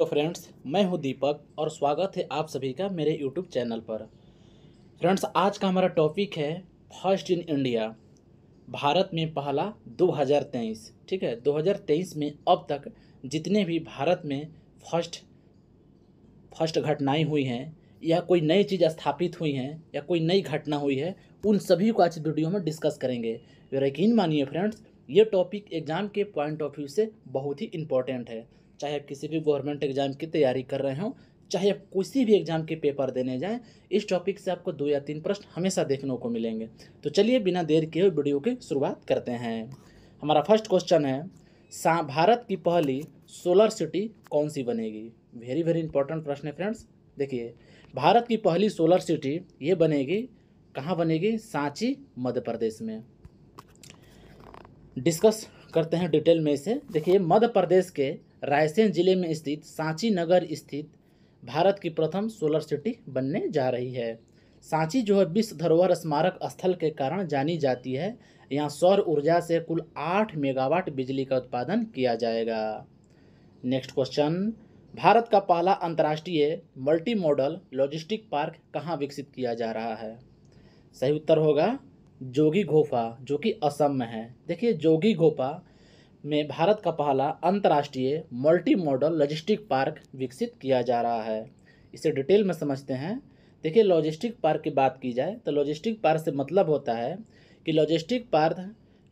तो फ्रेंड्स मैं हूं दीपक और स्वागत है आप सभी का मेरे यूट्यूब चैनल पर फ्रेंड्स आज का हमारा टॉपिक है फर्स्ट इन इंडिया भारत में पहला 2023 ठीक है 2023 में अब तक जितने भी भारत में फर्स्ट फर्स्ट घटनाएं हुई हैं या कोई नई चीज़ स्थापित हुई हैं या कोई नई घटना हुई है उन सभी को आज वीडियो में डिस्कस करेंगे यकीन मानिए फ्रेंड्स ये टॉपिक एग्ज़ाम के पॉइंट ऑफ व्यू से बहुत ही इम्पोर्टेंट है चाहे आप किसी भी गवर्नमेंट एग्ज़ाम की तैयारी कर रहे हों चाहे आप किसी भी एग्ज़ाम के पेपर देने जाएं इस टॉपिक से आपको दो या तीन प्रश्न हमेशा देखने को मिलेंगे तो चलिए बिना देर किए वीडियो की शुरुआत करते हैं हमारा फर्स्ट क्वेश्चन है सा भारत की पहली सोलर सिटी कौन सी बनेगी वेरी वेरी इंपॉर्टेंट प्रश्न है फ्रेंड्स देखिए भारत की पहली सोलर सिटी ये बनेगी कहाँ बनेगी सांची मध्य प्रदेश में डिस्कस करते हैं डिटेल में इसे देखिए मध्य प्रदेश के रायसेन जिले में स्थित सांची नगर स्थित भारत की प्रथम सोलर सिटी बनने जा रही है सांची जो है विश्व धरोहर स्मारक स्थल के कारण जानी जाती है यहाँ सौर ऊर्जा से कुल आठ मेगावाट बिजली का उत्पादन किया जाएगा नेक्स्ट क्वेश्चन भारत का पहला अंतर्राष्ट्रीय मल्टी मॉडल लॉजिस्टिक पार्क कहाँ विकसित किया जा रहा है सही उत्तर होगा जोगी घोफा जो कि असम में है देखिए जोगी घोफा में भारत का पहला अंतर्राष्ट्रीय मल्टी मॉडल लॉजिस्टिक पार्क विकसित किया जा रहा है इसे डिटेल में समझते हैं देखिए लॉजिस्टिक पार्क की बात की जाए तो लॉजिस्टिक पार्क से मतलब होता है कि लॉजिस्टिक पार्क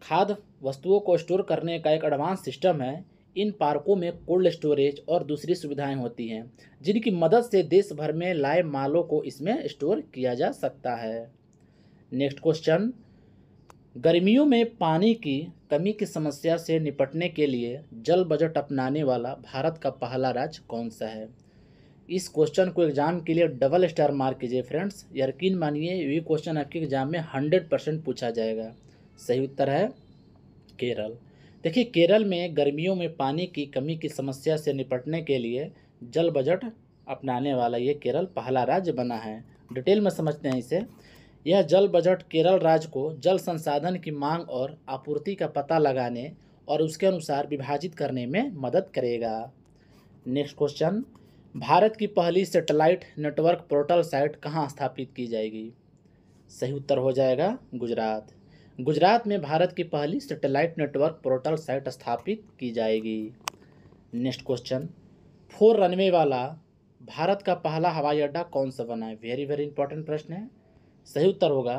खाद वस्तुओं को स्टोर करने का एक एडवांस सिस्टम है इन पार्कों में कोल्ड स्टोरेज और दूसरी सुविधाएं होती हैं जिनकी मदद से देश भर में लाए मालों को इसमें स्टोर किया जा सकता है नेक्स्ट क्वेश्चन गर्मियों में पानी की कमी की समस्या से निपटने के लिए जल बजट अपनाने वाला भारत का पहला राज्य कौन सा है इस क्वेश्चन को एग्जाम के लिए डबल स्टार मार्क कीजिए फ्रेंड्स यकीन मानिए ये क्वेश्चन आपके एग्जाम में हंड्रेड परसेंट पूछा जाएगा सही उत्तर है केरल देखिए केरल में गर्मियों में पानी की कमी की समस्या से निपटने के लिए जल बजट अपनाने वाला ये केरल पहला राज्य बना है डिटेल में समझते हैं इसे यह जल बजट केरल राज्य को जल संसाधन की मांग और आपूर्ति का पता लगाने और उसके अनुसार विभाजित करने में मदद करेगा नेक्स्ट क्वेश्चन भारत की पहली सेटेलाइट नेटवर्क पोर्टल साइट कहाँ स्थापित की जाएगी सही उत्तर हो जाएगा गुजरात गुजरात में भारत की पहली सेटेलाइट नेटवर्क पोर्टल साइट स्थापित की जाएगी नेक्स्ट क्वेश्चन फोर रनवे वाला भारत का पहला हवाई अड्डा कौन सा बना है वेरी वेरी इंपॉर्टेंट प्रश्न है सही उत्तर होगा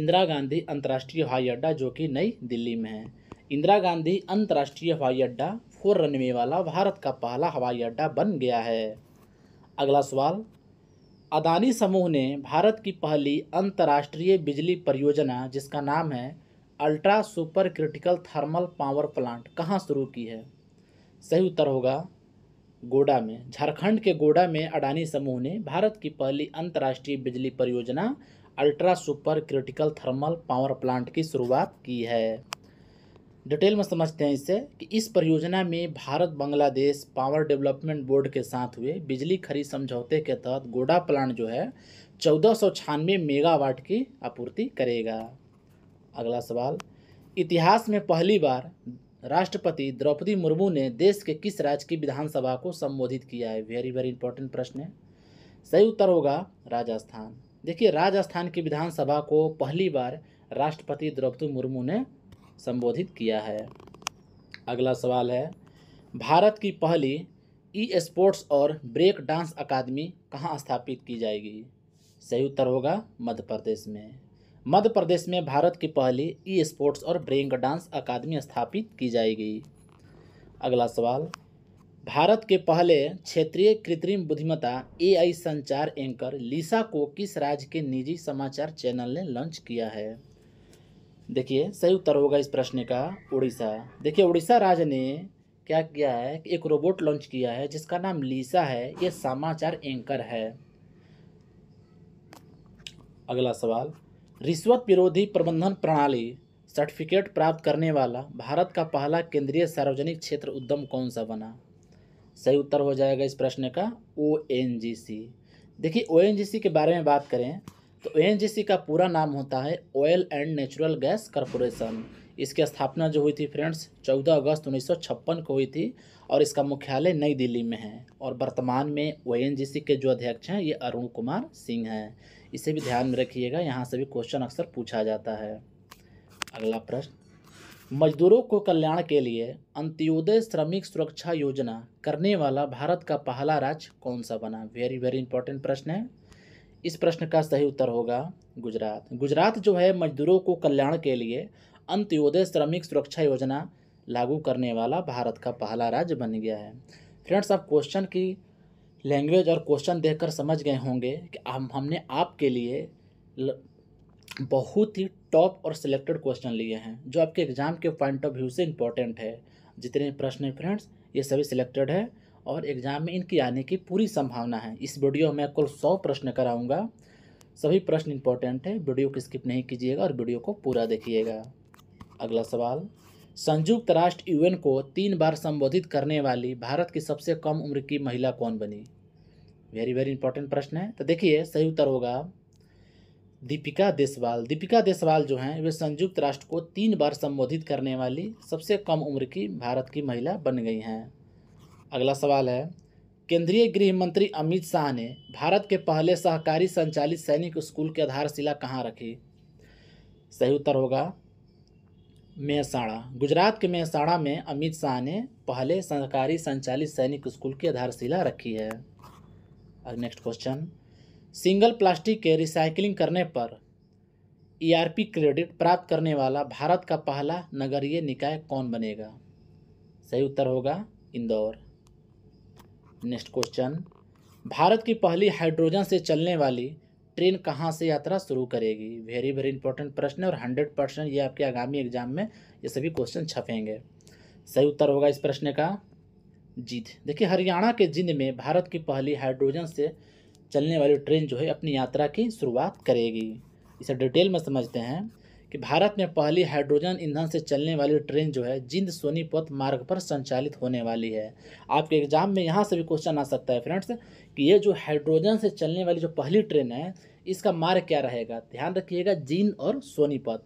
इंदिरा गांधी अंतर्राष्ट्रीय हवाई अड्डा जो कि नई दिल्ली में है इंदिरा गांधी अंतर्राष्ट्रीय हवाई अड्डा फोर रनवे वाला भारत का पहला हवाई अड्डा बन गया है अगला सवाल अदानी समूह ने भारत की पहली अंतर्राष्ट्रीय बिजली परियोजना जिसका नाम है ultra super critical thermal power plant कहाँ शुरू की है सही उत्तर होगा गोडा में झारखंड के गोडा में अडानी समूह ने भारत की पहली अंतर्राष्ट्रीय बिजली परियोजना ultra super critical thermal power plant की शुरुआत की है डिटेल में समझते हैं इसे कि इस परियोजना में Bharat Bangladesh power development board के साथ हुए बिजली खरीद समझौते के तहत गोडा प्लांट जो है चौदह सौ मेगावाट की आपूर्ति करेगा अगला सवाल इतिहास में पहली बार राष्ट्रपति द्रौपदी मुर्मू ने देश के किस राज्य की विधानसभा को संबोधित किया है वेरी वेरी इंपॉर्टेंट प्रश्न है सही उत्तर होगा राजस्थान देखिए राजस्थान की विधानसभा को पहली बार राष्ट्रपति द्रौपदी मुर्मू ने संबोधित किया है अगला सवाल है भारत की पहली ई स्पोर्ट्स और ब्रेक डांस अकादमी कहाँ स्थापित की जाएगी सही उत्तर होगा मध्य प्रदेश में मध्य प्रदेश में भारत की पहली ई स्पोर्ट्स और ब्रेंग डांस अकादमी स्थापित की जाएगी अगला सवाल भारत के पहले क्षेत्रीय कृत्रिम बुद्धिमत्ता एआई संचार एंकर लिसा को किस राज्य के निजी समाचार चैनल ने लॉन्च किया है देखिए सही उत्तर होगा इस प्रश्न का उड़ीसा देखिए उड़ीसा राज्य ने क्या किया है एक रोबोट लॉन्च किया है जिसका नाम लीसा है ये समाचार एंकर है अगला सवाल रिश्वत विरोधी प्रबंधन प्रणाली सर्टिफिकेट प्राप्त करने वाला भारत का पहला केंद्रीय सार्वजनिक क्षेत्र उद्यम कौन सा बना सही उत्तर हो जाएगा इस प्रश्न का ओ एन जी सी देखिए ओ एन जी सी के बारे में बात करें तो ओ एन जी सी का पूरा नाम होता है oil and natural gas corporation इसकी स्थापना जो हुई थी फ्रेंड्स 14 अगस्त 1956 को हुई थी और इसका मुख्यालय नई दिल्ली में है और वर्तमान में ओ एन जी सी के जो अध्यक्ष हैं ये अरुण कुमार सिंह हैं इसे भी ध्यान में रखिएगा यहाँ से भी क्वेश्चन अक्सर पूछा जाता है अगला प्रश्न मजदूरों को कल्याण के लिए अंत्योदय श्रमिक सुरक्षा योजना करने वाला भारत का पहला राज्य कौन सा बना वेरी वेरी इंपॉर्टेंट प्रश्न है इस प्रश्न का सही उत्तर होगा गुजरात गुजरात जो है मजदूरों को कल्याण के लिए अंत्योदय श्रमिक सुरक्षा योजना लागू करने वाला भारत का पहला राज्य बन गया है फ्रेंड्स आप क्वेश्चन की लैंग्वेज और क्वेश्चन देखकर समझ गए होंगे कि हम हमने आपके लिए बहुत ही टॉप और सिलेक्टेड क्वेश्चन लिए हैं जो आपके एग्ज़ाम के पॉइंट ऑफ व्यू से इम्पॉर्टेंट है जितने प्रश्न हैं फ्रेंड्स ये सभी सिलेक्टेड है और एग्ज़ाम में इनकी आने की पूरी संभावना है इस वीडियो में कुल सौ प्रश्न कराऊंगा सभी प्रश्न इंपॉर्टेंट है वीडियो को स्किप नहीं कीजिएगा और वीडियो को पूरा देखिएगा अगला सवाल संयुक्त राष्ट्र यूएन को तीन बार संबोधित करने वाली भारत की सबसे कम उम्र की महिला कौन बनी वेरी वेरी इंपॉर्टेंट प्रश्न है तो देखिए सही उत्तर होगा दीपिका देसवाल दीपिका देसवाल जो हैं वे संयुक्त राष्ट्र को तीन बार संबोधित करने वाली सबसे कम उम्र की भारत की महिला बन गई हैं अगला सवाल है केंद्रीय गृह मंत्री अमित शाह ने भारत के पहले सहकारी संचालित सैनिक स्कूल की आधारशिला कहाँ रखी सही उत्तर होगा मेसाड़ा गुजरात के मेसाड़ा में अमित शाह ने पहले सरकारी संचालित सैनिक स्कूल की आधारशिला रखी है और नेक्स्ट क्वेश्चन सिंगल प्लास्टिक के रिसाइकलिंग करने पर ईआरपी e क्रेडिट प्राप्त करने वाला भारत का पहला नगरीय निकाय कौन बनेगा सही उत्तर होगा इंदौर नेक्स्ट क्वेश्चन भारत की पहली हाइड्रोजन से चलने वाली ट्रेन कहाँ से यात्रा शुरू करेगी वेरी वेरी इंपॉर्टेंट प्रश्न है और हंड्रेड परसेंट ये आपके आगामी एग्जाम में ये सभी क्वेश्चन छपेंगे सही उत्तर होगा इस प्रश्न का जींद देखिए हरियाणा के जींद में भारत की पहली हाइड्रोजन से चलने वाली ट्रेन जो है अपनी यात्रा की शुरुआत करेगी इसे डिटेल में समझते हैं कि भारत में पहली हाइड्रोजन ईंधन से चलने वाली ट्रेन जो है जिंद सोनीपत मार्ग पर संचालित होने वाली है आपके एग्जाम में यहाँ से भी क्वेश्चन आ सकता है फ्रेंड्स कि ये जो हाइड्रोजन से चलने वाली जो पहली ट्रेन है इसका मार्ग क्या रहेगा ध्यान रखिएगा जिंद और सोनीपत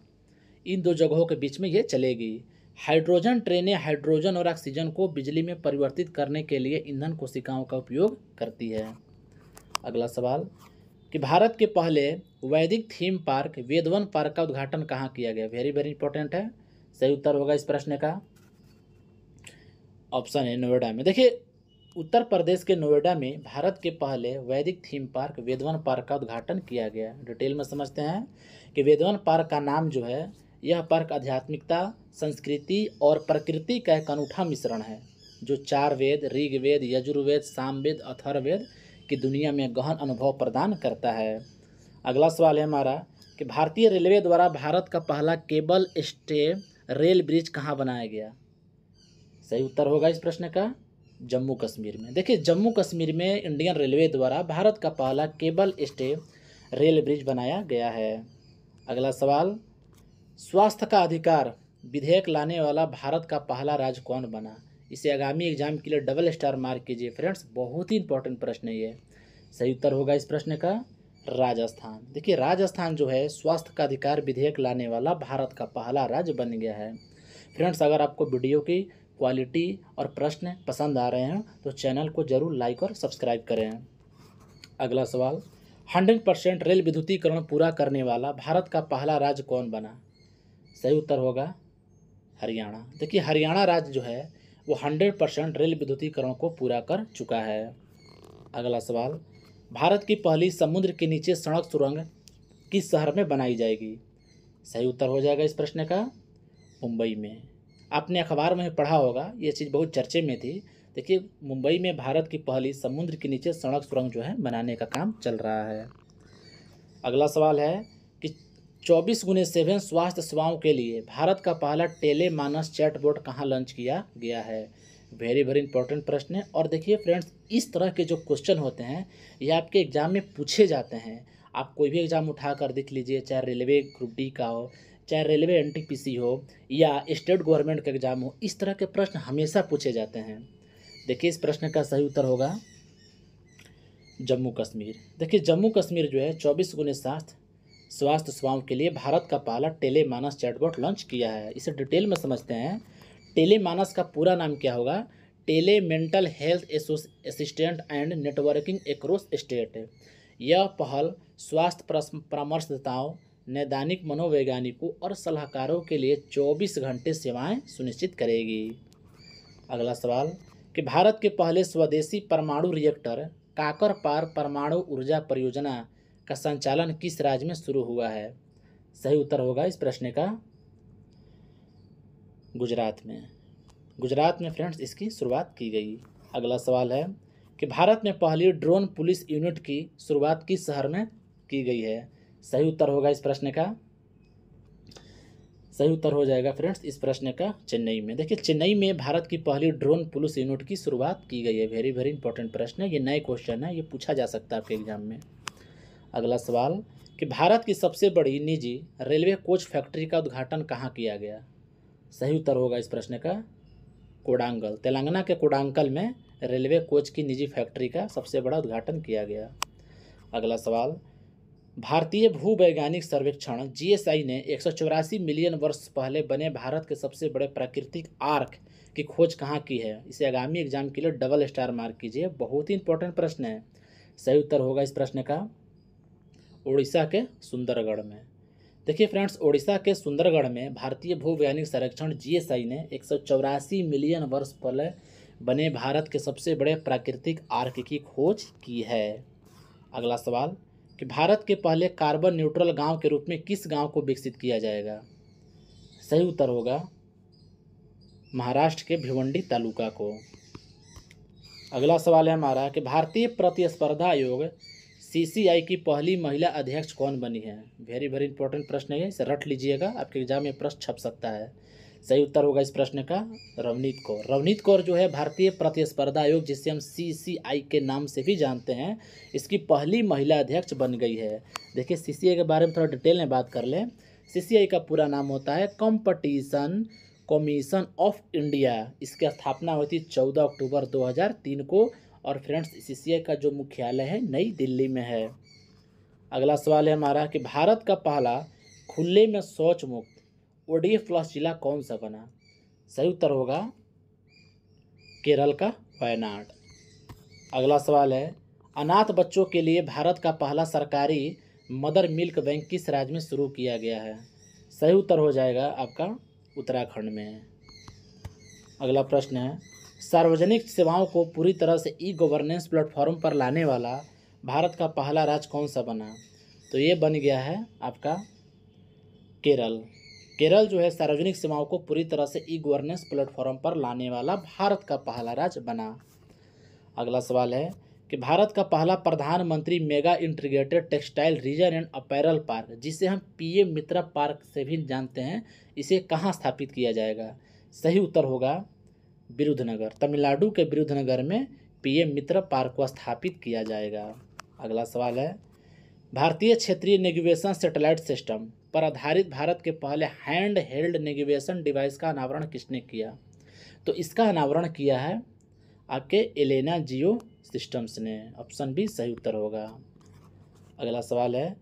इन दो जगहों के बीच में ये चलेगी हाइड्रोजन ट्रेनें हाइड्रोजन और ऑक्सीजन को बिजली में परिवर्तित करने के लिए ईंधन कोशिकाओं का उपयोग करती है अगला सवाल कि भारत के पहले वैदिक थीम पार्क वेदवन पार्क का उद्घाटन कहाँ किया गया वेरी वेरी इंपॉर्टेंट है सही उत्तर होगा इस प्रश्न का ऑप्शन है नोएडा में देखिए उत्तर प्रदेश के नोएडा में भारत के पहले वैदिक थीम पार्क वेदवन पार्क का उद्घाटन किया गया डिटेल में समझते हैं कि वेदवन पार्क का नाम जो है यह पार्क आध्यात्मिकता संस्कृति और प्रकृति का एक अनूठा मिश्रण है जो चार वेद ऋग्वेद यजुर्वेद सामवेद अथर्वेद की दुनिया में गहन अनुभव प्रदान करता है अगला सवाल है हमारा कि भारतीय रेलवे द्वारा भारत का पहला केबल स्टे रेल ब्रिज कहाँ बनाया गया सही उत्तर होगा इस प्रश्न का जम्मू कश्मीर में देखिए जम्मू कश्मीर में इंडियन रेलवे द्वारा भारत का पहला केबल स्टे रेल ब्रिज बनाया गया है अगला सवाल स्वास्थ्य का अधिकार विधेयक लाने वाला भारत का पहला राज्य कौन बना इसे आगामी एग्जाम के लिए डबल स्टार मार्क कीजिए फ्रेंड्स बहुत ही इंपॉर्टेंट प्रश्न है ये सही उत्तर होगा इस प्रश्न का राजस्थान देखिए राजस्थान जो है स्वास्थ्य का अधिकार विधेयक लाने वाला भारत का पहला राज्य बन गया है फ्रेंड्स अगर आपको वीडियो की क्वालिटी और प्रश्न पसंद आ रहे हैं तो चैनल को जरूर लाइक और सब्सक्राइब करें अगला सवाल हंड्रेड परसेंट रेल विद्युतीकरण पूरा करने वाला भारत का पहला राज्य कौन बना सही उत्तर होगा हरियाणा देखिए हरियाणा राज्य जो है वो हंड्रेड परसेंट रेल विद्युतीकरण को पूरा कर चुका है अगला सवाल भारत की पहली समुद्र के नीचे सड़क सुरंग किस शहर में बनाई जाएगी सही उत्तर हो जाएगा इस प्रश्न का मुंबई में आपने अखबार में पढ़ा होगा ये चीज़ बहुत चर्चे में थी देखिए मुंबई में भारत की पहली समुद्र के नीचे सड़क सुरंग जो है बनाने का काम चल रहा है अगला सवाल है कि चौबीस गुने सेवन स्वास्थ्य सेवाओं के लिए भारत का पहला टेले मानस चैट बोर्ड कहाँ लॉन्च किया गया है वेरी वेरी इंपॉर्टेंट प्रश्न है और देखिए फ्रेंड्स इस तरह के जो क्वेश्चन होते हैं ये आपके एग्ज़ाम में पूछे जाते हैं आप कोई भी एग्ज़ाम उठा कर देख लीजिए चाहे रेलवे ग्रुप डी का हो चाहे रेलवे एन हो या स्टेट गवर्नमेंट का एग्ज़ाम हो इस तरह के प्रश्न हमेशा पूछे जाते हैं देखिए इस प्रश्न का सही उत्तर होगा जम्मू कश्मीर देखिए जम्मू कश्मीर जो है चौबीस गुने सात स्वास्थ्य सेवाओं के लिए भारत का पहला टेले मानस चैटबॉट लॉन्च किया है इसे डिटेल में समझते हैं टेले मानस का पूरा नाम क्या होगा tele mental health assistant and networking across state यह पहल स्वास्थ्य परामर्शदाताओं नैदानिक मनोवैज्ञानिकों और सलाहकारों के लिए 24 घंटे सेवाएं सुनिश्चित करेगी अगला सवाल कि भारत के पहले स्वदेशी परमाणु रिएक्टर काकर पार परमाणु ऊर्जा परियोजना का संचालन किस राज्य में शुरू हुआ है सही उत्तर होगा इस प्रश्न का गुजरात में गुजरात में फ्रेंड्स इसकी शुरुआत की गई अगला सवाल है कि भारत में पहली ड्रोन पुलिस यूनिट की शुरुआत किस शहर में की गई है सही उत्तर होगा इस प्रश्न का सही उत्तर हो जाएगा फ्रेंड्स इस प्रश्न का चेन्नई में देखिए चेन्नई में भारत की पहली ड्रोन पुलिस यूनिट की शुरुआत की गई है वेरी वेरी इंपॉर्टेंट प्रश्न है ये नए क्वेश्चन है ये पूछा जा सकता है आपके एग्जाम में अगला सवाल कि भारत की सबसे बड़ी निजी रेलवे कोच फैक्ट्री का उद्घाटन कहाँ किया गया सही उत्तर होगा इस प्रश्न का कोडांगल तेलंगाना के कोडांगल में रेलवे कोच की निजी फैक्ट्री का सबसे बड़ा उद्घाटन किया गया अगला सवाल भारतीय भूवैज्ञानिक सर्वेक्षण जीएसआई ने एक मिलियन वर्ष पहले बने भारत के सबसे बड़े प्राकृतिक आर्क की खोज कहाँ की है इसे आगामी एग्जाम के लिए डबल स्टार मार्क कीजिए बहुत ही इंपॉर्टेंट प्रश्न है सही उत्तर होगा इस प्रश्न का उड़ीसा के सुंदरगढ़ में देखिए फ्रेंड्स ओडिशा के सुंदरगढ़ में भारतीय भूवैज्ञानिक संरक्षण जीएसआई ने एक मिलियन वर्ष पहले बने भारत के सबसे बड़े प्राकृतिक आर्क की खोज की है अगला सवाल कि भारत के पहले कार्बन न्यूट्रल गांव के रूप में किस गांव को विकसित किया जाएगा सही उत्तर होगा महाराष्ट्र के भिवंडी तालुका को अगला सवाल है हमारा कि भारतीय प्रतिस्पर्धा आयोग सीसीआई की पहली महिला अध्यक्ष कौन बनी है वेरी वेरी इंपॉर्टेंट प्रश्न है इसे रट लीजिएगा आपके एग्जाम में प्रश्न छप सकता है सही उत्तर होगा इस प्रश्न का रवनीत कौर रवनीत कौर जो है भारतीय प्रतिस्पर्धा आयोग जिसे हम सीसीआई के नाम से भी जानते हैं इसकी पहली महिला अध्यक्ष बन गई है देखिए सीसीआई के बारे में थोड़ा डिटेल में बात कर लें सीसीआई का पूरा नाम होता है कॉम्पटिशन कमीशन ऑफ इंडिया इसकी स्थापना हुई थी चौदह अक्टूबर दो को और फ्रेंड्स इस का जो मुख्यालय है नई दिल्ली में है अगला सवाल है हमारा कि भारत का पहला खुले में शौच मुक्त ओडीएफ प्लस जिला कौन सा बना सही उत्तर होगा केरल का वायनाड अगला सवाल है अनाथ बच्चों के लिए भारत का पहला सरकारी मदर मिल्क बैंक किस राज्य में शुरू किया गया है सही उत्तर हो जाएगा आपका उत्तराखंड में अगला प्रश्न है सार्वजनिक सेवाओं को पूरी तरह से ई गवर्नेंस प्लेटफॉर्म पर लाने वाला भारत का पहला राज्य कौन सा बना तो ये बन गया है आपका केरल केरल जो है सार्वजनिक सेवाओं को पूरी तरह से ई गवर्नेंस प्लेटफॉर्म पर लाने वाला भारत का पहला राज्य बना अगला सवाल है कि भारत का पहला प्रधानमंत्री mega integrated textile region and apparel park जिसे हम पीएम मित्रा पार्क से भी जानते हैं इसे कहाँ स्थापित किया जाएगा सही उत्तर होगा विरुद्धनगर तमिलनाडु के विरुद्धनगर में पीएम मित्र पार्क को स्थापित किया जाएगा अगला सवाल है भारतीय क्षेत्रीय नेगिवेशन सेटेलाइट सिस्टम पर आधारित भारत के पहले हैंड हेल्ड नेगिवेशन डिवाइस का अनावरण किसने किया तो इसका अनावरण किया है आपके एलेना जियो सिस्टम्स ने ऑप्शन भी सही उत्तर होगा अगला सवाल है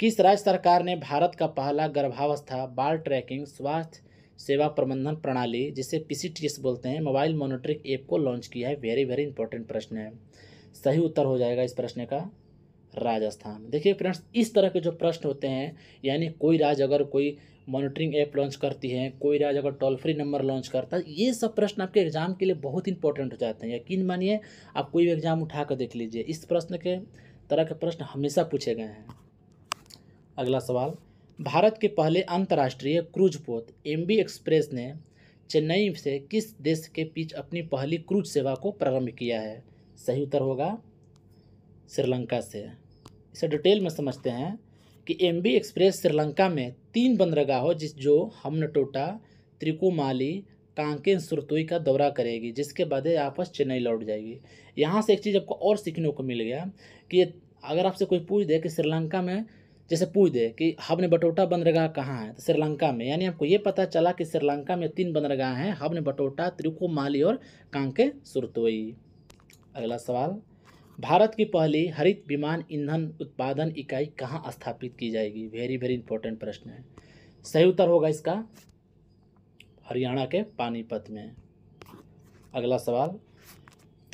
किस राज्य सरकार ने भारत का पहला गर्भावस्था बाल ट्रैकिंग स्वास्थ्य सेवा प्रबंधन प्रणाली जिसे पी बोलते हैं मोबाइल मॉनिटरिंग ऐप को लॉन्च किया है वेरी वेरी इंपॉर्टेंट प्रश्न है सही उत्तर हो जाएगा इस प्रश्न का राजस्थान देखिए फ्रेंड्स इस तरह के जो प्रश्न होते हैं यानी कोई राज्य अगर कोई मॉनिटरिंग ऐप लॉन्च करती है कोई राज्य अगर टोल फ्री नंबर लॉन्च करता है ये सब प्रश्न आपके एग्जाम के लिए बहुत इंपॉर्टेंट हो जाते हैं यकीन मानिए आप कोई भी एग्जाम उठा कर देख लीजिए इस प्रश्न के तरह के प्रश्न हमेशा पूछे गए हैं अगला सवाल भारत के पहले अंतर्राष्ट्रीय क्रूज पोत एम एक्सप्रेस ने चेन्नई से किस देश के बीच अपनी पहली क्रूज सेवा को प्रारंभ किया है सही उत्तर होगा श्रीलंका से इसे डिटेल में समझते हैं कि एम एक्सप्रेस श्रीलंका में तीन बंदरगाहों जिस जो हमनटोटा त्रिकुमाली कांकेन सुरतुई का दौरा करेगी जिसके बाद आपस चेन्नई लौट जाएगी यहाँ से एक चीज़ आपको और सीखने को मिल गया कि अगर आपसे कोई पूछ दे कि श्रीलंका में जैसे पूछ दे कि हबने बटोटा बंदरगाह कहाँ है तो श्रीलंका में यानी आपको ये पता चला कि श्रीलंका में तीन बंदरगाह हैं हब बटोटा बटोटा माली और कांके सुरतोई अगला सवाल भारत की पहली हरित विमान ईंधन उत्पादन इकाई कहाँ स्थापित की जाएगी वेरी वेरी इंपॉर्टेंट प्रश्न है सही उत्तर होगा इसका हरियाणा के पानीपत में अगला सवाल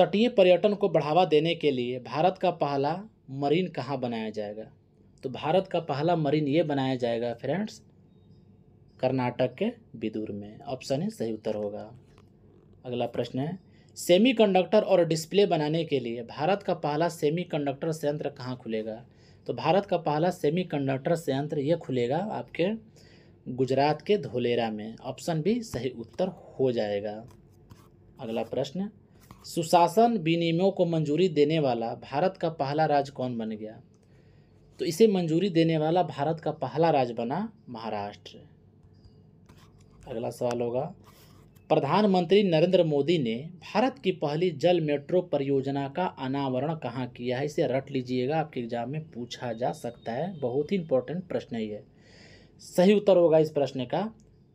तटीय पर्यटन को बढ़ावा देने के लिए भारत का पहला मरीन कहाँ बनाया जाएगा तो भारत का पहला मरीन ये बनाया जाएगा फ्रेंड्स कर्नाटक के बिदूर में ऑप्शन है सही उत्तर होगा अगला प्रश्न है सेमीकंडक्टर और डिस्प्ले बनाने के लिए भारत का पहला सेमीकंडक्टर संयंत्र कहाँ खुलेगा तो भारत का पहला सेमीकंडक्टर संयंत्र यह खुलेगा आपके गुजरात के धोलेरा में ऑप्शन भी सही उत्तर हो जाएगा अगला प्रश्न सुशासन विनियमों को मंजूरी देने वाला भारत का पहला राज्य कौन बन गया तो इसे मंजूरी देने वाला भारत का पहला राज्य बना महाराष्ट्र अगला सवाल होगा प्रधानमंत्री नरेंद्र मोदी ने भारत की पहली जल मेट्रो परियोजना का अनावरण कहाँ किया है इसे रट लीजिएगा आपके एग्जाम में पूछा जा सकता है बहुत ही इंपॉर्टेंट प्रश्न है ये सही उत्तर होगा इस प्रश्न का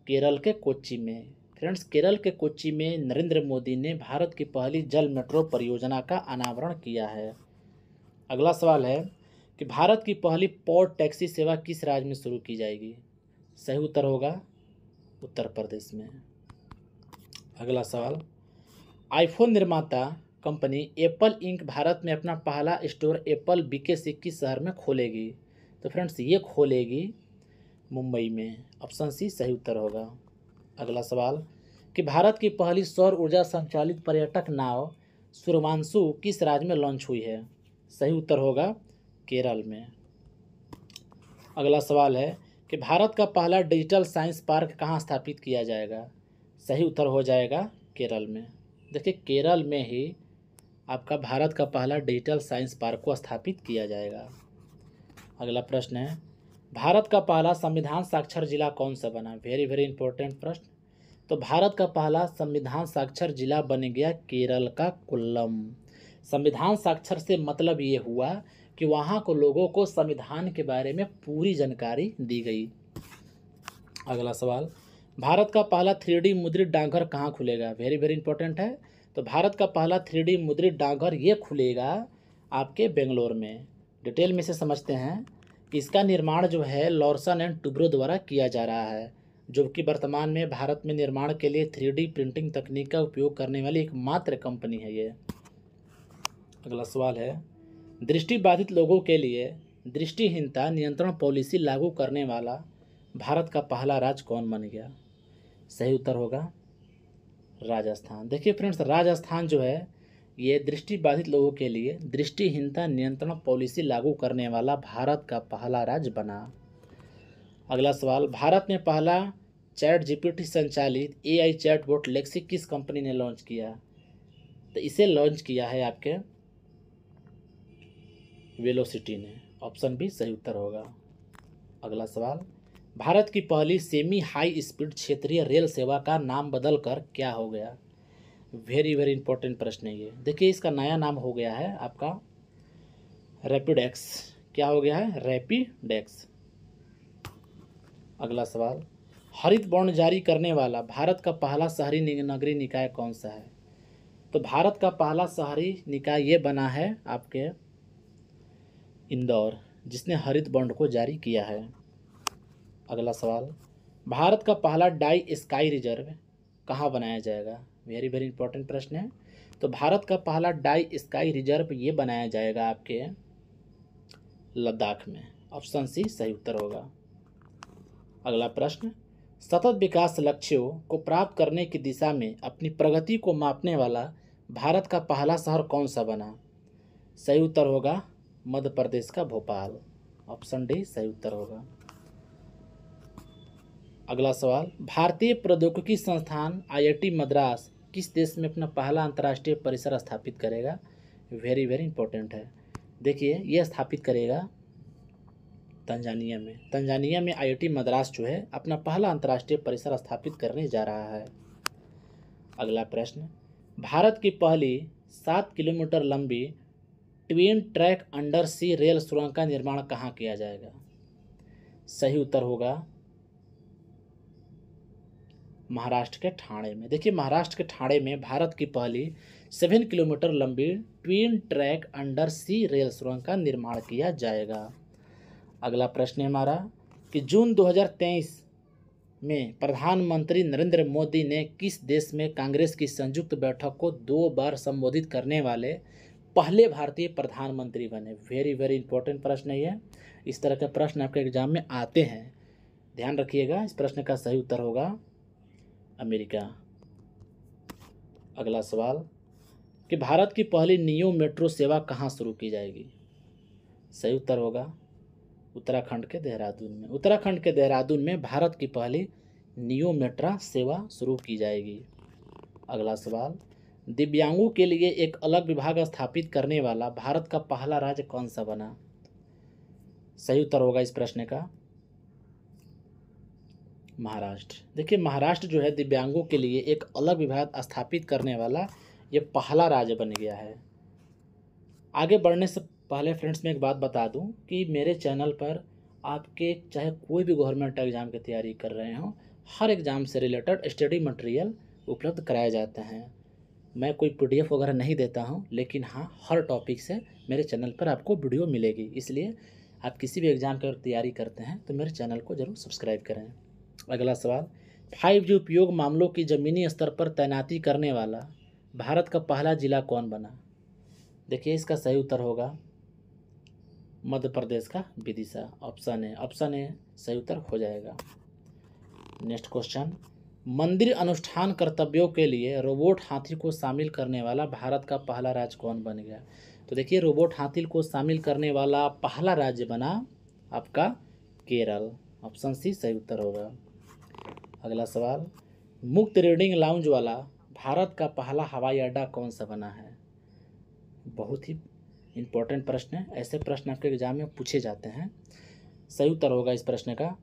केरल के कोच्चि में फ्रेंड्स केरल के कोच्चि में नरेंद्र मोदी ने भारत की पहली जल मेट्रो परियोजना का अनावरण किया है अगला सवाल है कि भारत की पहली पोर्ट टैक्सी सेवा किस राज्य में शुरू की जाएगी सही उत्तर होगा उत्तर प्रदेश में अगला सवाल आईफोन निर्माता कंपनी एप्पल इंक भारत में अपना पहला स्टोर एप्पल बीके सिक्की किस शहर में खोलेगी तो फ्रेंड्स ये खोलेगी मुंबई में ऑप्शन सी सही उत्तर होगा अगला सवाल कि भारत की पहली सौर ऊर्जा संचालित पर्यटक नाव सुरवांशु किस राज्य में लॉन्च हुई है सही उत्तर होगा केरल में अगला सवाल है कि भारत का पहला डिजिटल साइंस पार्क कहाँ स्थापित किया जाएगा सही उत्तर हो जाएगा केरल में देखिए केरल में ही आपका भारत का पहला डिजिटल साइंस पार्क को स्थापित किया जाएगा अगला प्रश्न है भारत का पहला संविधान साक्षर जिला कौन सा बना वेरी वेरी इंपॉर्टेंट प्रश्न तो भारत का पहला संविधान साक्षर जिला बन गया केरल का कुल्लम संविधान साक्षर से मतलब ये हुआ कि वहाँ को लोगों को संविधान के बारे में पूरी जानकारी दी गई अगला सवाल भारत का पहला थ्री डी मुद्रित डाकघर कहाँ खुलेगा वेरी वेरी इंपॉर्टेंट है तो भारत का पहला थ्री डी मुद्रित डाकघर ये खुलेगा आपके बेंगलोर में डिटेल में से समझते हैं इसका निर्माण जो है लॉर्सन एंड टुब्रो द्वारा किया जा रहा है जो कि वर्तमान में भारत में निर्माण के लिए थ्री प्रिंटिंग तकनीक का उपयोग करने वाली एकमात्र कंपनी है ये अगला सवाल है दृष्टिबाधित लोगों के लिए दृष्टिहीनता नियंत्रण पॉलिसी लागू करने वाला भारत का पहला राज्य कौन बन गया सही उत्तर होगा राजस्थान देखिए फ्रेंड्स राजस्थान जो है ये दृष्टिबाधित लोगों के लिए दृष्टिहीनता नियंत्रण पॉलिसी लागू करने वाला भारत का पहला राज्य बना अगला सवाल भारत में पहला चैट जीपीटी संचालित एआई बोट लेक्सी किस कंपनी ने लॉन्च किया तो इसे लॉन्च किया है आपके वेलोसिटी ने ऑप्शन भी सही उत्तर होगा अगला सवाल भारत की पहली सेमी हाई स्पीड क्षेत्रीय रेल सेवा का नाम बदल कर क्या हो गया वेरी वेरी इंपॉर्टेंट प्रश्न है ये देखिए इसका नया नाम हो गया है आपका रैपिड एक्स क्या हो गया है रैपिड एक्स अगला सवाल हरित बॉन्ड जारी करने वाला भारत का पहला शहरी नगरीय निकाय कौन सा है तो भारत का पहला शहरी निकाय ये बना है आपके इंदौर जिसने हरित बॉन्ड को जारी किया है अगला सवाल भारत का पहला डाई स्काई रिजर्व कहाँ बनाया जाएगा वेरी वेरी इंपॉर्टेंट प्रश्न है तो भारत का पहला डाई स्काई रिजर्व ये बनाया जाएगा आपके लद्दाख में ऑप्शन सी सही उत्तर होगा अगला प्रश्न सतत विकास लक्ष्यों को प्राप्त करने की दिशा में अपनी प्रगति को मापने वाला भारत का पहला शहर कौन सा बना सही उत्तर होगा मध्य प्रदेश का भोपाल ऑप्शन डी सही उत्तर होगा अगला सवाल भारतीय प्रौद्योगिकी संस्थान आईआईटी मद्रास किस देश में अपना पहला अंतर्राष्ट्रीय परिसर स्थापित करेगा वेरी वेरी इंपॉर्टेंट है देखिए यह स्थापित करेगा तंजानिया में तंजानिया में आईआईटी मद्रास जो है अपना पहला अंतर्राष्ट्रीय परिसर स्थापित करने जा रहा है अगला प्रश्न भारत की पहली सात किलोमीटर लंबी twin track under sea rail सुरंग का निर्माण कहाँ किया जाएगा सही उत्तर होगा महाराष्ट्र के ठाणे में देखिए महाराष्ट्र के ठाणे में भारत की पहली सेवन किलोमीटर लंबी twin track under sea rail सुरंग का निर्माण किया जाएगा अगला प्रश्न है हमारा कि जून 2023 में प्रधानमंत्री नरेंद्र मोदी ने किस देश में कांग्रेस की संयुक्त बैठक को दो बार संबोधित करने वाले पहले भारतीय प्रधानमंत्री बने वेरी वेरी इंपॉर्टेंट प्रश्न ये इस तरह के प्रश्न आपके एग्जाम में आते हैं ध्यान रखिएगा इस प्रश्न का सही उत्तर होगा अमेरिका अगला सवाल कि भारत की पहली नियो मेट्रो सेवा कहाँ शुरू की जाएगी सही उत्तर होगा उत्तराखंड के देहरादून में उत्तराखंड के देहरादून में भारत की पहली नियो मेट्रा सेवा शुरू की जाएगी अगला सवाल दिव्यांगों के लिए एक अलग विभाग स्थापित करने वाला भारत का पहला राज्य कौन सा बना सही उत्तर होगा इस प्रश्न का महाराष्ट्र देखिए महाराष्ट्र जो है दिव्यांगों के लिए एक अलग विभाग स्थापित करने वाला ये पहला राज्य बन गया है आगे बढ़ने से पहले फ्रेंड्स मैं एक बात बता दूं कि मेरे चैनल पर आपके चाहे कोई भी गवर्नमेंट एग्ज़ाम की तैयारी कर रहे हों हर एग्ज़ाम से रिलेटेड स्टडी मटेरियल उपलब्ध कराए जाते हैं मैं कोई पी वगैरह नहीं देता हूँ लेकिन हाँ हर टॉपिक से मेरे चैनल पर आपको वीडियो मिलेगी इसलिए आप किसी भी एग्ज़ाम की अगर तैयारी करते हैं तो मेरे चैनल को ज़रूर सब्सक्राइब करें अगला सवाल फाइव जी उपयोग मामलों की ज़मीनी स्तर पर तैनाती करने वाला भारत का पहला ज़िला कौन बना देखिए इसका सही उत्तर होगा मध्य प्रदेश का विदिशा ऑप्शन है ऑप्शन है सही उत्तर हो जाएगा नेक्स्ट क्वेश्चन मंदिर अनुष्ठान कर्तव्यों के लिए रोबोट हाथी को शामिल करने वाला भारत का पहला राज्य कौन बन गया तो देखिए रोबोट हाथी को शामिल करने वाला पहला राज्य बना आपका केरल ऑप्शन सी सही उत्तर होगा अगला सवाल मुक्त रीडिंग लाउंज वाला भारत का पहला हवाई अड्डा कौन सा बना है बहुत ही इम्पोर्टेंट प्रश्न है ऐसे प्रश्न आपके एग्जाम में पूछे जाते हैं सही उत्तर होगा इस प्रश्न का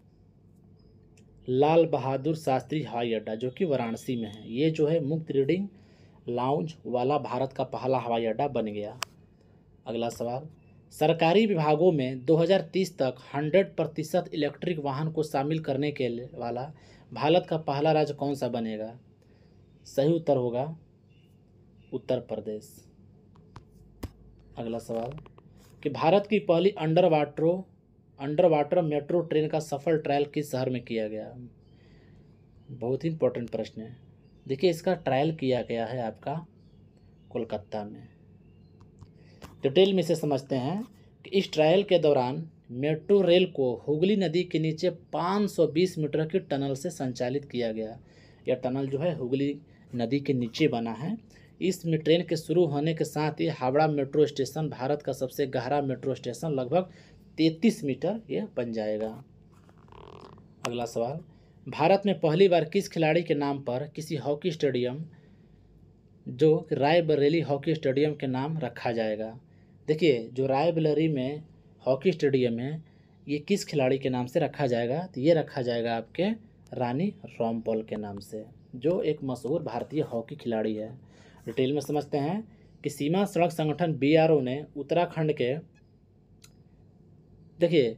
लाल बहादुर शास्त्री हवाई अड्डा जो कि वाराणसी में है ये जो है मुक्त रीडिंग लाउंज वाला भारत का पहला हवाई अड्डा बन गया अगला सवाल सरकारी विभागों में 2030 तक 100 प्रतिशत इलेक्ट्रिक वाहन को शामिल करने के वाला भारत का पहला राज्य कौन सा बनेगा सही उत्तर होगा उत्तर प्रदेश अगला सवाल कि भारत की पहली अंडर वाटरों अंडर वाटर मेट्रो ट्रेन का सफल ट्रायल किस शहर में किया गया बहुत ही इंपॉर्टेंट प्रश्न है देखिए इसका ट्रायल किया गया है आपका कोलकाता में डिटेल में से समझते हैं कि इस ट्रायल के दौरान मेट्रो रेल को हुगली नदी के नीचे 520 मीटर की टनल से संचालित किया गया यह टनल जो है हुगली नदी के नीचे बना है इस ट्रेन के शुरू होने के साथ ही हावड़ा मेट्रो स्टेशन भारत का सबसे गहरा मेट्रो स्टेशन लगभग तैतीस मीटर यह बन जाएगा अगला सवाल भारत में पहली बार किस खिलाड़ी के नाम पर किसी हॉकी स्टेडियम जो रायबरेली हॉकी स्टेडियम के नाम रखा जाएगा देखिए जो रायबरेली में हॉकी स्टेडियम है ये किस खिलाड़ी के नाम से रखा जाएगा तो ये रखा जाएगा आपके रानी रामपॉल के नाम से जो एक मशहूर भारतीय हॉकी खिलाड़ी है डिटेल में समझते हैं कि सीमा सड़क संगठन बी ने उत्तराखंड के देखिए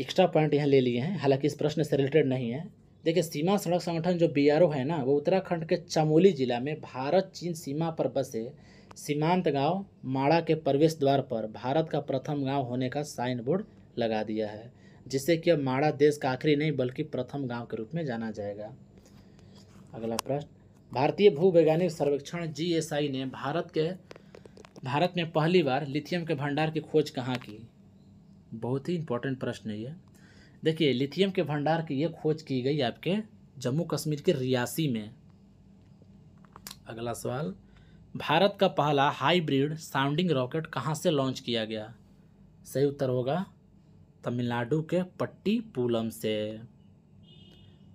एक्स्ट्रा पॉइंट यहाँ ले लिए हैं हालांकि इस प्रश्न से रिलेटेड नहीं है देखिए सीमा सड़क संगठन जो बी है ना वो उत्तराखंड के चमोली जिला में भारत चीन सीमा पर बसे सीमांत गांव माड़ा के प्रवेश द्वार पर भारत का प्रथम गांव होने का साइन बोर्ड लगा दिया है जिससे कि अब माड़ा देश का आखिरी नहीं बल्कि प्रथम गांव के रूप में जाना जाएगा अगला प्रश्न भारतीय भूवैज्ञानिक सर्वेक्षण जी ने भारत के भारत में पहली बार लिथियम के भंडार की खोज कहाँ की बहुत ही इंपॉर्टेंट प्रश्न है ये देखिए लिथियम के भंडार की ये खोज की गई आपके जम्मू कश्मीर के रियासी में अगला सवाल भारत का पहला हाईब्रिड साउंडिंग रॉकेट कहाँ से लॉन्च किया गया सही उत्तर होगा तमिलनाडु के पट्टी पुलम से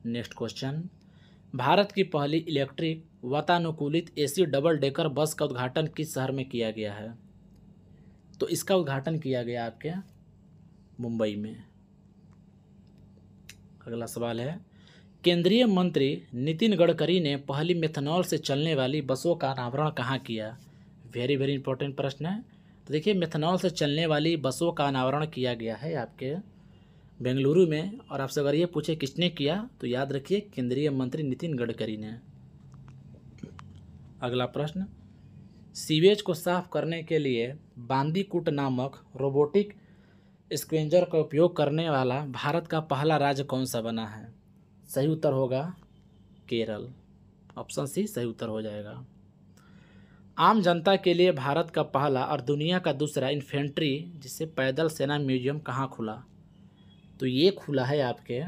नेक्स्ट क्वेश्चन भारत की पहली इलेक्ट्रिक वातानुकूलित एसी डबल डेकर बस का उद्घाटन किस शहर में किया गया है तो इसका उद्घाटन किया गया आपके मुंबई में अगला सवाल है केंद्रीय मंत्री नितिन गडकरी ने पहली मेथनॉल से चलने वाली बसों का अनावरण कहाँ किया वेरी वेरी इंपॉर्टेंट प्रश्न है तो देखिए मेथनॉल से चलने वाली बसों का अनावरण किया गया है आपके बेंगलुरु में और आपसे अगर ये पूछे किसने किया तो याद रखिए केंद्रीय मंत्री नितिन गडकरी ने अगला प्रश्न सीवेज को साफ करने के लिए बांदीकुट नामक रोबोटिक स्क्रेंजर का उपयोग करने वाला भारत का पहला राज्य कौन सा बना है सही उत्तर होगा केरल ऑप्शन सी सही उत्तर हो जाएगा आम जनता के लिए भारत का पहला और दुनिया का दूसरा इन्फेंट्री जिसे पैदल सेना म्यूजियम कहाँ खुला तो ये खुला है आपके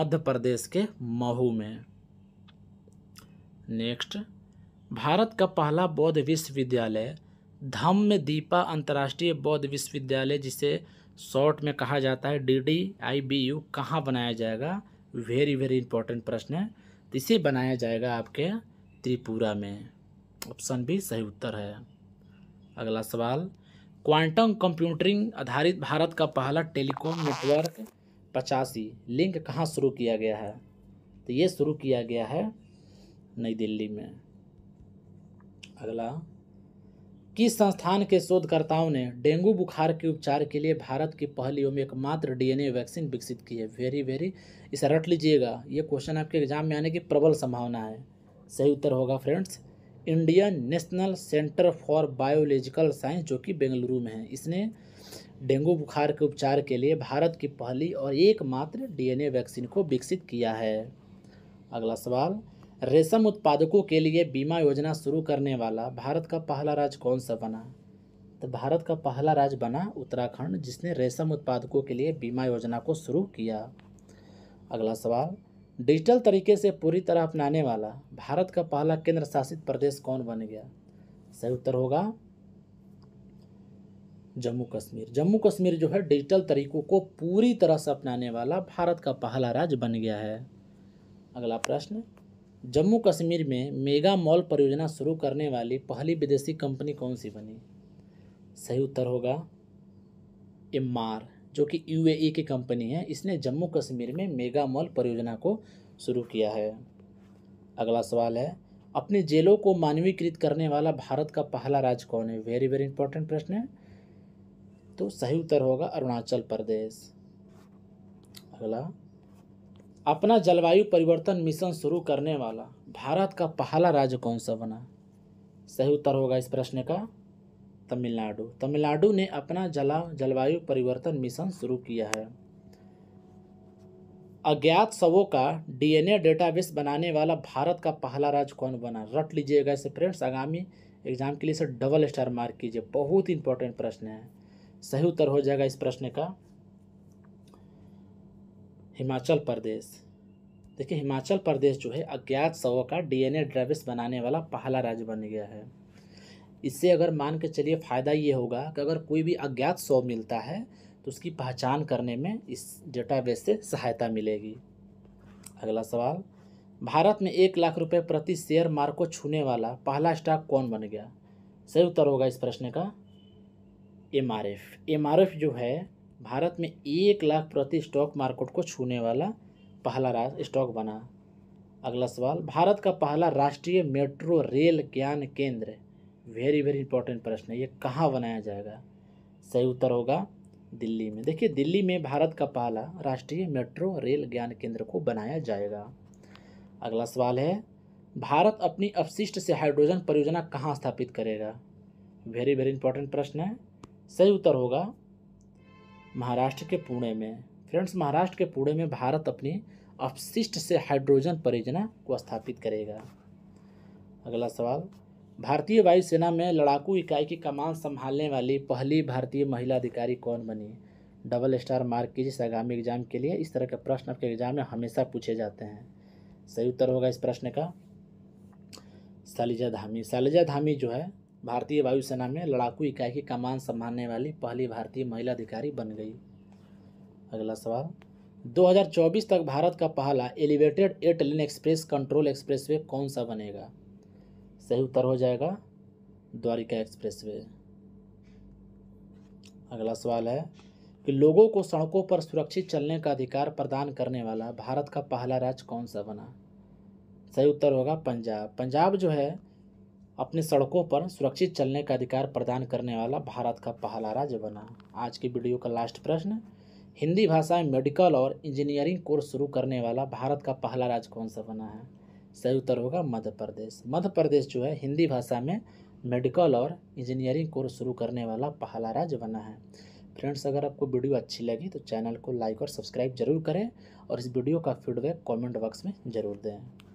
मध्य प्रदेश के महू में नेक्स्ट भारत का पहला बौद्ध विश्वविद्यालय धम्म दीपा अंतर्राष्ट्रीय बौद्ध विश्वविद्यालय जिसे शॉर्ट में कहा जाता है D D I B U कहाँ बनाया जाएगा वेरी वेरी इंपॉर्टेंट प्रश्न है तो इसे बनाया जाएगा आपके त्रिपुरा में ऑप्शन भी सही उत्तर है अगला सवाल क्वांटम कंप्यूटरिंग आधारित भारत का पहला टेलीकॉम नेटवर्क पचासी लिंक कहाँ शुरू किया गया है तो ये शुरू किया गया है नई दिल्ली में अगला किस संस्थान के शोधकर्ताओं ने डेंगू बुखार के उपचार के लिए भारत की पहली एवं एकमात्र डीएनए वैक्सीन विकसित की है वेरी वेरी इसे रट लीजिएगा ये क्वेश्चन आपके एग्जाम में आने की प्रबल संभावना है सही उत्तर होगा friends Indian national centre for biological science जो कि बेंगलुरु में है इसने डेंगू बुखार के उपचार के लिए भारत की पहली और एकमात्र डीएनए वैक्सीन को विकसित किया है अगला सवाल रेशम उत्पादकों के लिए बीमा योजना शुरू करने वाला भारत का पहला राज्य कौन सा बना तो भारत का पहला राज्य बना उत्तराखंड जिसने रेशम उत्पादकों के लिए बीमा योजना को शुरू किया अगला सवाल डिजिटल तरीके से पूरी तरह अपनाने वाला भारत का पहला केंद्र शासित प्रदेश कौन बन गया सही उत्तर होगा जम्मू कश्मीर जम्मू कश्मीर जो है डिजिटल तरीकों को पूरी तरह से अपनाने वाला भारत का पहला राज्य बन गया है अगला प्रश्न जम्मू कश्मीर में मेगा मॉल परियोजना शुरू करने वाली पहली विदेशी कंपनी कौन सी बनी सही उत्तर होगा एम जो कि यूएई की कंपनी है इसने जम्मू कश्मीर में मेगा मॉल परियोजना को शुरू किया है अगला सवाल है अपने जेलों को मानवीकृत करने वाला भारत का पहला राज्य कौन है वेरी वेरी इंपॉर्टेंट प्रश्न है तो सही उत्तर होगा अरुणाचल प्रदेश अगला अपना जलवायु परिवर्तन मिशन शुरू करने वाला भारत का पहला राज्य कौन सा बना सही उत्तर होगा इस प्रश्न का तमिलनाडु तमिलनाडु ने अपना जला जलवायु परिवर्तन मिशन शुरू किया है अज्ञात शवों का डीएनए डेटाबेस बनाने वाला भारत का पहला राज्य कौन बना रट लीजिएगा इसे फ्रेंड्स आगामी एग्जाम के लिए इसे डबल स्टार मार्क कीजिए बहुत इंपॉर्टेंट प्रश्न है सही उत्तर हो जाएगा इस प्रश्न का हिमाचल प्रदेश देखिए हिमाचल प्रदेश जो है अज्ञात शवों का डीएनए ड्रेविस बनाने वाला पहला राज्य बन गया है इससे अगर मान के चलिए फ़ायदा ये होगा कि अगर कोई भी अज्ञात शव मिलता है तो उसकी पहचान करने में इस डेटाबेस से सहायता मिलेगी अगला सवाल भारत में एक लाख रुपए प्रति शेयर मार्क को छूने वाला पहला स्टॉक कौन बन गया सही उत्तर होगा इस प्रश्न का M R F M R F जो है भारत में एक लाख प्रति स्टॉक मार्केट को छूने वाला पहला राज स्टॉक बना अगला सवाल भारत का पहला राष्ट्रीय मेट्रो रेल ज्ञान केंद्र वेरी वेरी इंपॉर्टेंट प्रश्न है ये कहाँ बनाया जाएगा सही उत्तर होगा दिल्ली में देखिए दिल्ली में भारत का पहला राष्ट्रीय मेट्रो रेल ज्ञान केंद्र को बनाया जाएगा अगला सवाल है भारत अपनी अपशिष्ट से हाइड्रोजन परियोजना कहाँ स्थापित करेगा वेरी वेरी इंपॉर्टेंट प्रश्न है सही उत्तर होगा महाराष्ट्र के पुणे में फ्रेंड्स महाराष्ट्र के पुणे में भारत अपनी अपशिष्ट से हाइड्रोजन परियोजना को स्थापित करेगा अगला सवाल भारतीय वायुसेना में लड़ाकू इकाई की कमान संभालने वाली पहली भारतीय महिला अधिकारी कौन बनी डबल स्टार मार्क कीजिए इस आगामी एग्जाम के लिए इस तरह के प्रश्न आपके एग्जाम में हमेशा पूछे जाते हैं सही उत्तर होगा इस प्रश्न का सालिजा धामी सालिजा धामी जो है भारतीय वायुसेना में लड़ाकू इकाई की कमान संभालने वाली पहली भारतीय महिला अधिकारी बन गई अगला सवाल 2024 तक भारत का पहला elevated at express control expressway कौन सा बनेगा सही उत्तर हो जाएगा द्वारिका एक्सप्रेसवे अगला सवाल है कि लोगों को सड़कों पर सुरक्षित चलने का अधिकार प्रदान करने वाला भारत का पहला राज्य कौन सा बना सही उत्तर होगा पंजाब पंजाब जो है अपने सड़कों पर सुरक्षित चलने का अधिकार प्रदान करने वाला भारत का पहला राज्य बना आज की वीडियो का लास्ट प्रश्न हिंदी भाषा में मेडिकल और इंजीनियरिंग कोर्स शुरू करने वाला भारत का पहला राज्य कौन सा बना है सही उत्तर होगा मध्य प्रदेश मध्य प्रदेश जो है हिंदी भाषा में मेडिकल और इंजीनियरिंग कोर्स शुरू करने वाला पहला राज्य बना है फ्रेंड्स अगर आपको वीडियो अच्छी लगी तो चैनल को लाइक और सब्सक्राइब जरूर करें और इस वीडियो का फीडबैक कमेंट बॉक्स में ज़रूर दें